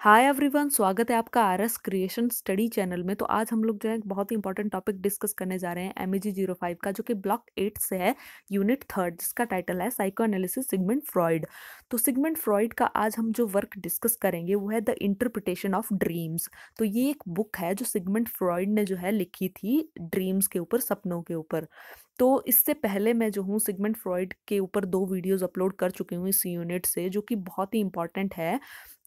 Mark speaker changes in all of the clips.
Speaker 1: hi everyone स्वागत है आपका R S creation study channel में तो आज हम लोग जो है बहुत ही इंपॉर्टेंट टॉपिक डिस्कस करने जा रहे हैं एम जी जीरो फाइव का जो कि ब्लॉक एट से है यूनिट थर्ड जिसका टाइटल है साइको एनालिसिस सिगमेंट फ्रॉइड तो सिगमेंट फ्रॉइड का आज हम जो वर्क डिस्कस करेंगे वो है द इंटरप्रिटेशन ऑफ ड्रीम्स तो ये एक बुक है जो सिगमेंट फ्रॉइड ने जो है लिखी थी ड्रीम्स के ऊपर सपनों के ऊपर तो इससे पहले मैं जो हूँ सिगमेंट फ्रॉइड के ऊपर दो वीडियोज़ अपलोड कर चुकी हूँ इस यूनिट से जो कि बहुत ही इंपॉर्टेंट है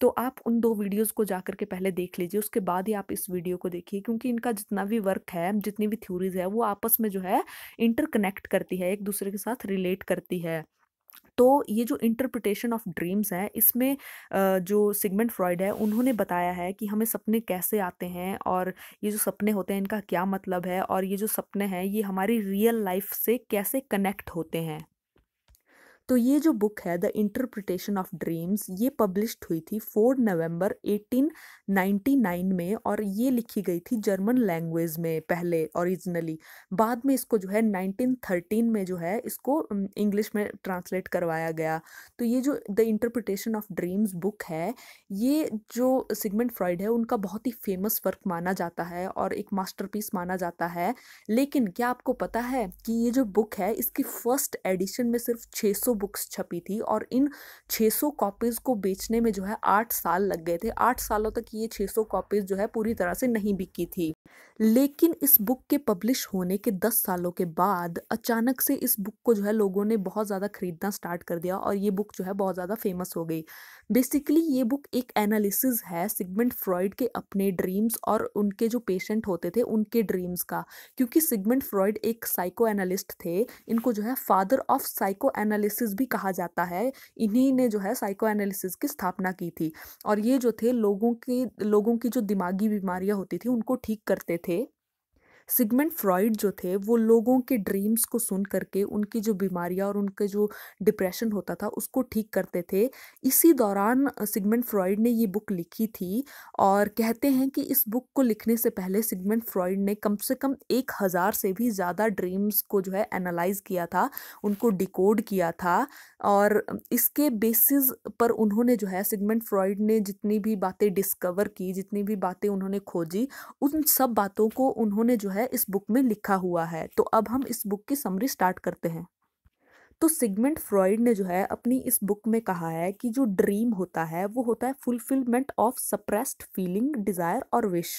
Speaker 1: तो आप उन दो वीडियोज़ को जा करके पहले देख लीजिए उसके बाद ही आप इस वीडियो को देखिए क्योंकि इनका जितना भी वर्क है जितनी भी थ्योरीज है वो आपस में जो है इंटरकनेक्ट करती है एक दूसरे के साथ रिलेट करती है तो ये जो इंटरप्रिटेशन ऑफ ड्रीम्स है इसमें जो सिगमेंट फ्रॉयड है उन्होंने बताया है कि हमें सपने कैसे आते हैं और ये जो सपने होते हैं इनका क्या मतलब है और ये जो सपने हैं ये हमारी रियल लाइफ से कैसे कनेक्ट होते हैं तो ये जो बुक है द इंटरप्रिटेशन ऑफ ड्रीम्स ये पब्लिश हुई थी फोर नवंबर 1899 में और ये लिखी गई थी जर्मन लैंग्वेज में पहले ओरिजिनली बाद में इसको जो है 1913 में जो है इसको इंग्लिश में ट्रांसलेट करवाया गया तो ये जो the interpretation of dreams book है ये जो सिगमेंट फ्रॉइड है उनका बहुत ही फेमस वर्क माना जाता है और एक मास्टर माना जाता है लेकिन क्या आपको पता है कि ये जो बुक है इसकी फर्स्ट एडिशन में सिर्फ छः बुक्स छपी थी और इन 600 कॉपीज़ को बेचने में जो है आठ साल लग गए थे आठ सालों तक ये 600 कॉपीज़ जो है पूरी तरह से नहीं बिकी थी लेकिन इस बुक के पब्लिश होने के दस सालों के बाद अचानक से इस बुक को जो है लोगों ने बहुत ज़्यादा ख़रीदना स्टार्ट कर दिया और ये बुक जो है बहुत ज़्यादा फेमस हो गई बेसिकली ये बुक एक एनालिसिस है सिगमेंट फ्रॉइड के अपने ड्रीम्स और उनके जो पेशेंट होते थे उनके ड्रीम्स का क्योंकि सिगमेंट फ्रॉइड एक साइको एनालिस्ट थे इनको जो है father of psycho analysis analysis भी कहा जाता है इन्हीं ने जो है साइको एनालिसिस की स्थापना की थी और ये जो थे लोगों के लोगों की जो दिमागी बीमारियाँ होती थी उनको ठीक करते थे सिगमेंट फ्रॉइड जो थे वो लोगों के ड्रीम्स को सुन करके उनकी जो बीमारियाँ और उनके जो डिप्रेशन होता था उसको ठीक करते थे इसी दौरान सिगमेंट फ्रॉइड ने ये बुक लिखी थी और कहते हैं कि इस बुक को लिखने से पहले सिगमेंट फ्रॉइड ने कम से कम एक हज़ार से भी ज़्यादा ड्रीम्स को जो है एनालाइज किया था उनको डिकोड किया था और इसके बेसिस पर उन्होंने जो है सिगमेंट फ्रॉइड ने जितनी भी बातें डिस्कवर की जितनी भी बातें उन्होंने खोजी उन सब बातों को उन्होंने जो है है इस बुक में लिखा हुआ है तो अब हम इस बुक की समरी स्टार्ट करते हैं तो सिगमेंट फ्रॉइड ने जो है अपनी इस बुक में कहा है कि जो ड्रीम होता है वो होता है fulfilment of suppressed feeling desire और विश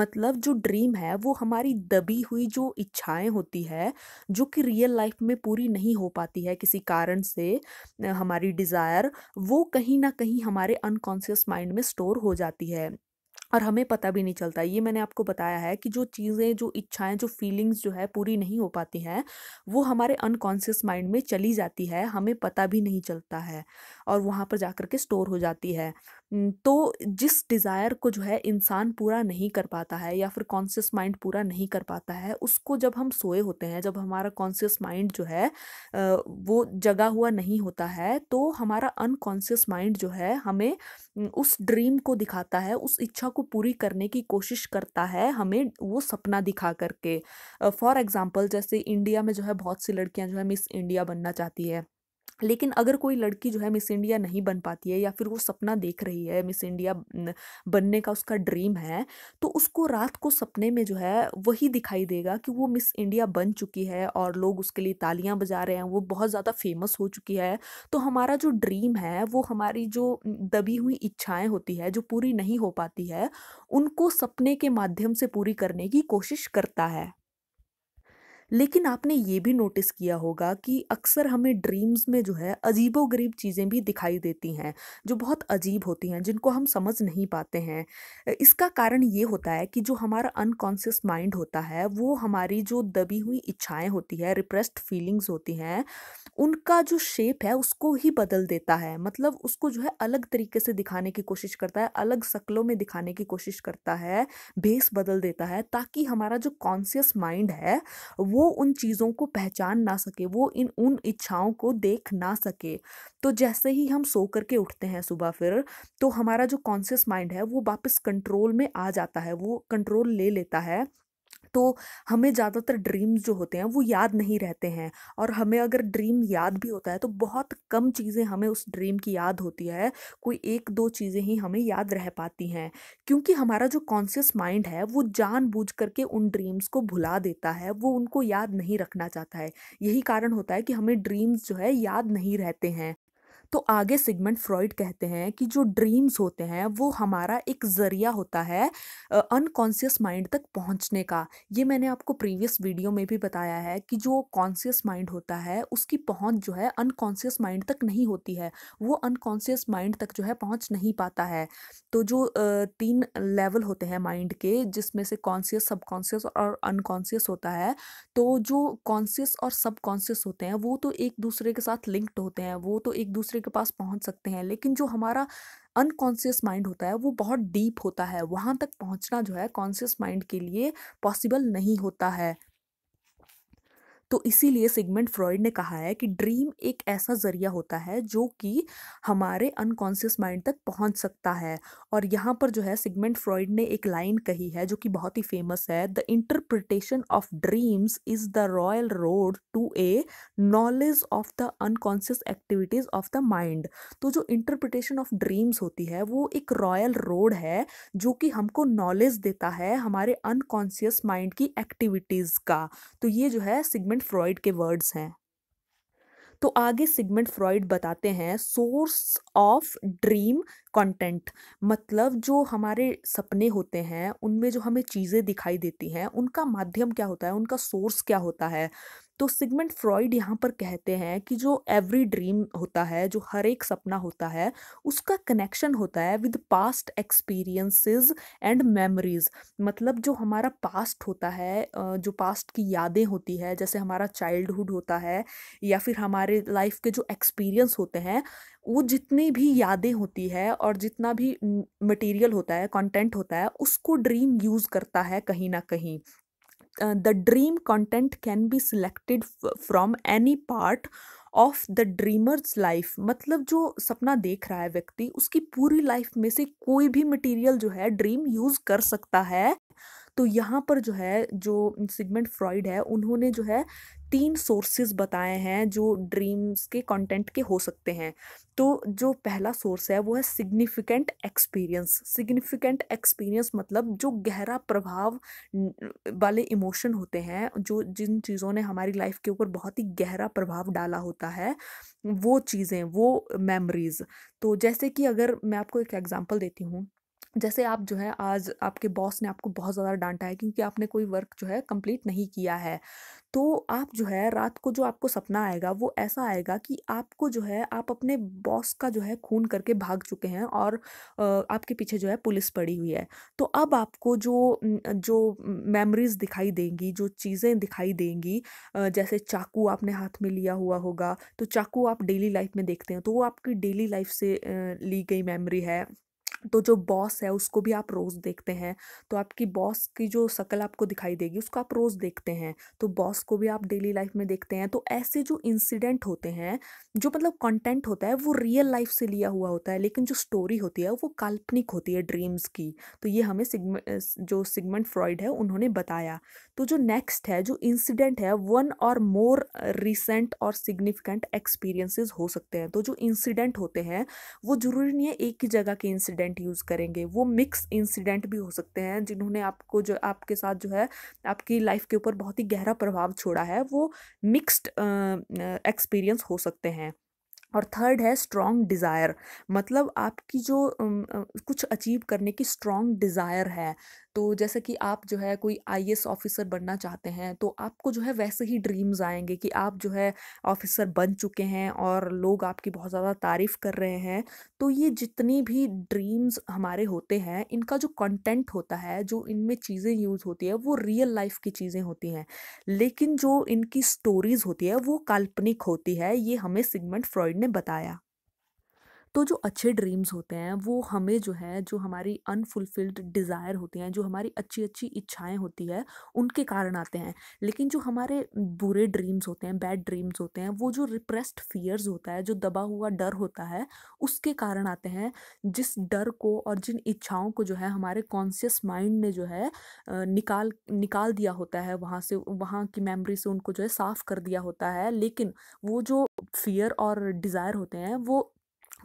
Speaker 1: मतलब जो ड्रीम है वो हमारी दबी हुई जो इच्छाएं होती है जो कि रियल लाइफ में पूरी नहीं हो पाती है किसी कारण से हमारी डिज़ायर वो कहीं ना कहीं हमारे अनकॉन्सियस माइंड में स्टोर हो जाती है और हमें पता भी नहीं चलता ये मैंने आपको बताया है कि जो चीज़ें जो इच्छाएं जो फीलिंग्स जो है पूरी नहीं हो पाती हैं वो हमारे अनकॉन्शियस माइंड में चली जाती है हमें पता भी नहीं चलता है और वहाँ पर जाकर के स्टोर हो जाती है तो जिस डिज़ायर को जो है इंसान पूरा नहीं कर पाता है या फिर कॉन्शियस माइंड पूरा नहीं कर पाता है उसको जब हम सोए होते हैं जब हमारा कॉन्शियस माइंड जो है वो जगा हुआ नहीं होता है तो हमारा अनकॉन्शियस माइंड जो है हमें उस ड्रीम को दिखाता है उस इच्छा को को पूरी करने की कोशिश करता है हमें वो सपना दिखा करके फॉर एग्ज़ाम्पल जैसे इंडिया में जो है बहुत सी लड़कियाँ जो है मिस इंडिया बनना चाहती है लेकिन अगर कोई लड़की जो है मिस इंडिया नहीं बन पाती है या फिर वो सपना देख रही है मिस इंडिया बनने का उसका ड्रीम है तो उसको रात को सपने में जो है वही दिखाई देगा कि वो मिस इंडिया बन चुकी है और लोग उसके लिए तालियां बजा रहे हैं वो बहुत ज़्यादा फेमस हो चुकी है तो हमारा जो ड्रीम है वो हमारी जो दबी हुई इच्छाएँ होती है जो पूरी नहीं हो पाती है उनको सपने के माध्यम से पूरी करने की कोशिश करता है लेकिन आपने ये भी नोटिस किया होगा कि अक्सर हमें ड्रीम्स में जो है अजीबो गरीब चीज़ें भी दिखाई देती हैं जो बहुत अजीब होती हैं जिनको हम समझ नहीं पाते हैं इसका कारण ये होता है कि जो हमारा अनकॉन्शियस माइंड होता है वो हमारी जो दबी हुई इच्छाएं होती है रिप्रेस्ड फीलिंग्स होती हैं उनका जो शेप है उसको ही बदल देता है मतलब उसको जो है अलग तरीके से दिखाने की कोशिश करता है अलग शक्लों में दिखाने की कोशिश करता है भेस बदल देता है ताकि हमारा जो कॉन्सियस माइंड है वो वो उन चीज़ों को पहचान ना सके वो इन उन इच्छाओं को देख ना सके तो जैसे ही हम सो कर के उठते हैं सुबह फिर तो हमारा जो कॉन्शियस माइंड है वो वापस कंट्रोल में आ जाता है वो कंट्रोल ले लेता है तो हमें ज़्यादातर ड्रीम्स जो होते हैं वो याद नहीं रहते हैं और हमें अगर ड्रीम याद भी होता है तो बहुत कम चीज़ें हमें उस ड्रीम की याद होती है कोई एक दो चीज़ें ही हमें याद रह पाती हैं क्योंकि हमारा जो कॉन्शियस माइंड है वो जानबूझ करके उन ड्रीम्स को भुला देता है वो उनको याद नहीं रखना चाहता है यही कारण होता है कि हमें ड्रीम्स जो है याद नहीं रहते हैं तो आगे सिगमेंट फ्रॉइड कहते हैं कि जो ड्रीम्स होते हैं वो हमारा एक ज़रिया होता है अनकॉन्सियस माइंड तक पहुंचने का ये मैंने आपको प्रीवियस वीडियो में भी बताया है कि जो कॉन्सियस माइंड होता है उसकी पहुंच जो है अनकॉन्सियस माइंड तक नहीं होती है वो अनकॉन्सियस माइंड तक जो है पहुँच नहीं पाता है तो जो तीन लेवल होते हैं माइंड के जिसमें से कॉन्सियस सबकॉन्सियस और अनकॉन्सियस होता है तो जो कॉन्सियस और सबकॉन्सियस होते हैं वो तो एक दूसरे के साथ लिंक्ड होते हैं वो तो एक दूसरे के पास पहुंच सकते हैं लेकिन जो हमारा अनकॉन्शियस माइंड होता है वो बहुत डीप होता है वहाँ तक पहुँचना जो है कॉन्शियस माइंड के लिए पॉसिबल नहीं होता है तो इसीलिए सिगमेंट फ्रॉयड ने कहा है कि ड्रीम एक ऐसा जरिया होता है जो कि हमारे अनकॉन्सियस माइंड तक पहुंच सकता है और यहाँ पर जो है सिगमेंट फ्रॉयड ने एक लाइन कही है जो कि बहुत ही फेमस है the interpretation of dreams is the royal road to a knowledge of the unconscious activities of the mind तो जो इंटरप्रिटेशन ऑफ ड्रीम्स होती है वो एक रॉयल रोड है जो कि हमको नॉलेज देता है हमारे अनकॉन्सियस माइंड की एक्टिविटीज़ का तो ये जो है सिगमेंट सिगमेंट फ्रॉइड के वर्ड्स हैं तो आगे सिगमेंट फ्रॉइड बताते हैं सोर्स ऑफ ड्रीम कंटेंट मतलब जो हमारे सपने होते हैं उनमें जो हमें चीज़ें दिखाई देती हैं उनका माध्यम क्या होता है उनका सोर्स क्या होता है तो सिगमेंट फ्रॉइड यहाँ पर कहते हैं कि जो एवरी ड्रीम होता है जो हर एक सपना होता है उसका कनेक्शन होता है with past experiences and memories मतलब जो हमारा पास्ट होता है जो पास्ट की यादें होती है जैसे हमारा चाइल्डहुड होता है या फिर हमारे लाइफ के जो एक्सपीरियंस होते हैं वो जितनी भी यादें होती है और जितना भी मटेरियल होता है कंटेंट होता है उसको ड्रीम यूज़ करता है कहीं ना कहीं the uh, the dream content can be selected from any part of the dreamer's life मतलब जो सपना देख रहा है व्यक्ति उसकी पूरी लाइफ में से कोई भी मटेरियल जो है ड्रीम यूज़ कर सकता है तो यहाँ पर जो है जो सिगमेंट फ्रॉइड है उन्होंने जो है तीन सोर्सेज बताए हैं जो ड्रीम्स के कंटेंट के हो सकते हैं तो जो पहला सोर्स है वो है सिग्निफिकेंट एक्सपीरियंस सिग्निफिकेंट एक्सपीरियंस मतलब जो गहरा प्रभाव वाले इमोशन होते हैं जो जिन चीज़ों ने हमारी लाइफ के ऊपर बहुत ही गहरा प्रभाव डाला होता है वो चीज़ें वो मेमोरीज़ तो जैसे कि अगर मैं आपको एक एग्ज़ाम्पल देती हूँ जैसे आप जो है आज आपके बॉस ने आपको बहुत ज़्यादा डांटा है क्योंकि आपने कोई वर्क जो है कंप्लीट नहीं किया है तो आप जो है रात को जो आपको सपना आएगा वो ऐसा आएगा कि आपको जो है आप अपने बॉस का जो है खून करके भाग चुके हैं और आपके पीछे जो है पुलिस पड़ी हुई है तो अब आपको जो जो मेमोरीज दिखाई देंगी जो चीज़ें दिखाई देंगी जैसे चाकू आपने हाथ में लिया हुआ होगा तो चाकू आप डेली लाइफ में देखते हैं तो वो आपकी डेली लाइफ से ली गई मेमोरी है तो जो बॉस है उसको भी आप रोज़ देखते हैं तो आपकी बॉस की जो शक्ल आपको दिखाई देगी उसको आप रोज़ देखते हैं तो बॉस को भी आप डेली लाइफ में देखते हैं तो ऐसे जो इंसिडेंट होते हैं जो मतलब कंटेंट होता है वो रियल लाइफ से लिया हुआ होता है लेकिन जो स्टोरी होती है वो काल्पनिक होती है ड्रीम्स की तो ये हमें सिगम जो सिगमेंट फ्रॉइड है उन्होंने बताया तो जो नेक्स्ट है जो इंसिडेंट है वन और मोर रिसेंट और सिग्निफिकेंट एक्सपीरियंसेस हो सकते हैं तो जो इंसिडेंट होते हैं वो जरूरी नहीं है एक ही जगह के इंसिडेंट इंसिडेंट यूज़ करेंगे वो मिक्स इंसिडेंट भी हो सकते हैं जिन्होंने आपको जो आपके साथ जो है आपकी लाइफ के ऊपर बहुत ही गहरा प्रभाव छोड़ा है वो मिक्स्ड एक्सपीरियंस हो सकते हैं और थर्ड है स्ट्रॉन्ग डिज़ायर मतलब आपकी जो कुछ अचीव करने की स्ट्रॉन्ग डिज़ायर है तो जैसे कि आप जो है कोई आई ऑफिसर बनना चाहते हैं तो आपको जो है वैसे ही ड्रीम्स आएंगे कि आप जो है ऑफिसर बन चुके हैं और लोग आपकी बहुत ज़्यादा तारीफ़ कर रहे हैं तो ये जितनी भी ड्रीम्स हमारे होते हैं इनका जो कंटेंट होता है जो इनमें चीज़ें यूज़ होती है वो रियल लाइफ की चीज़ें होती हैं लेकिन जो इनकी स्टोरीज़ होती है वो काल्पनिक होती है ये हमें सिगमेंट फ्रॉइड ने बताया तो जो अच्छे ड्रीम्स होते हैं वो हमें जो है जो हमारी अनफुलफिल्ड डिज़ायर होते हैं जो हमारी अच्छी अच्छी इच्छाएं होती है उनके कारण आते हैं लेकिन जो हमारे बुरे ड्रीम्स होते हैं बैड ड्रीम्स होते हैं वो जो रिप्रेस्ड फियर्स होता है जो दबा हुआ डर होता है उसके कारण आते हैं जिस डर को और जिन इच्छाओं को जो है हमारे कॉन्सियस माइंड ने जो है निकाल निकाल दिया होता है वहाँ से वहाँ की मेमोरी से उनको जो है साफ़ कर दिया होता है लेकिन वो जो फियर और डिज़ायर होते हैं वो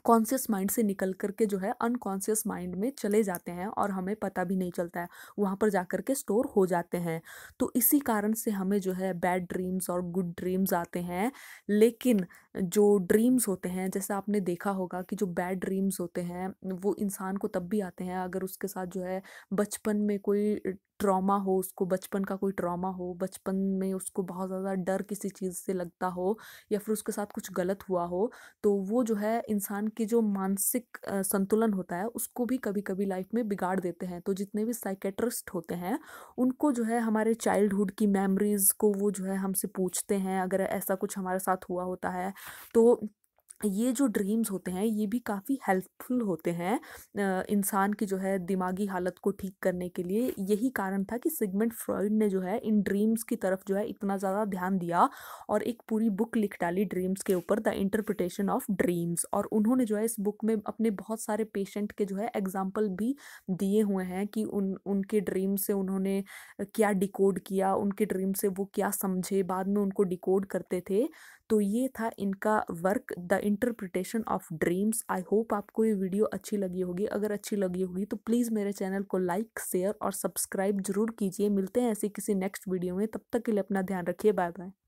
Speaker 1: कॉन्शियस माइंड से निकल कर के जो है अनकॉन्शियस माइंड में चले जाते हैं और हमें पता भी नहीं चलता है वहाँ पर जा कर के स्टोर हो जाते हैं तो इसी कारण से हमें जो है बैड ड्रीम्स और गुड ड्रीम्स आते हैं लेकिन जो ड्रीम्स होते हैं जैसे आपने देखा होगा कि जो बैड ड्रीम्स होते हैं वो इंसान को तब भी आते हैं अगर उसके साथ जो है बचपन में कोई ट्रॉमा हो उसको बचपन का कोई ट्रॉमा हो बचपन में उसको बहुत ज़्यादा डर किसी चीज़ से लगता हो या फिर उसके साथ कुछ गलत हुआ हो तो वो जो है इंसान की जो मानसिक संतुलन होता है उसको भी कभी कभी लाइफ में बिगाड़ देते हैं तो जितने भी साइकेट्रिस्ट होते हैं उनको जो है हमारे चाइल्डहुड की मेमोरीज़ को वो जो है हमसे पूछते हैं अगर ऐसा कुछ हमारे साथ हुआ होता है तो ये जो ड्रीम्स होते हैं ये भी काफ़ी हेल्पफुल होते हैं इंसान की जो है दिमागी हालत को ठीक करने के लिए यही कारण था कि सिगमेंट फ्रॉइड ने जो है इन ड्रीम्स की तरफ जो है इतना ज़्यादा ध्यान दिया और एक पूरी बुक लिख डाली ड्रीम्स के ऊपर द इंटरप्रिटेशन ऑफ ड्रीम्स और उन्होंने जो है इस बुक में अपने बहुत सारे पेशेंट के जो है एग्जाम्पल भी दिए हुए हैं कि उन उनके ड्रीम से उन्होंने क्या डिकोड किया उनके ड्रीम से वो क्या समझे बाद में उनको डिकोड करते थे तो ये था इनका work the interpretation of dreams I hope आपको ये वीडियो अच्छी लगी होगी अगर अच्छी लगी होगी तो प्लीज़ मेरे चैनल को लाइक शेयर और सब्सक्राइब जरूर कीजिए मिलते हैं ऐसे किसी नेक्स्ट वीडियो में तब तक के लिए अपना ध्यान रखिए बाय बाय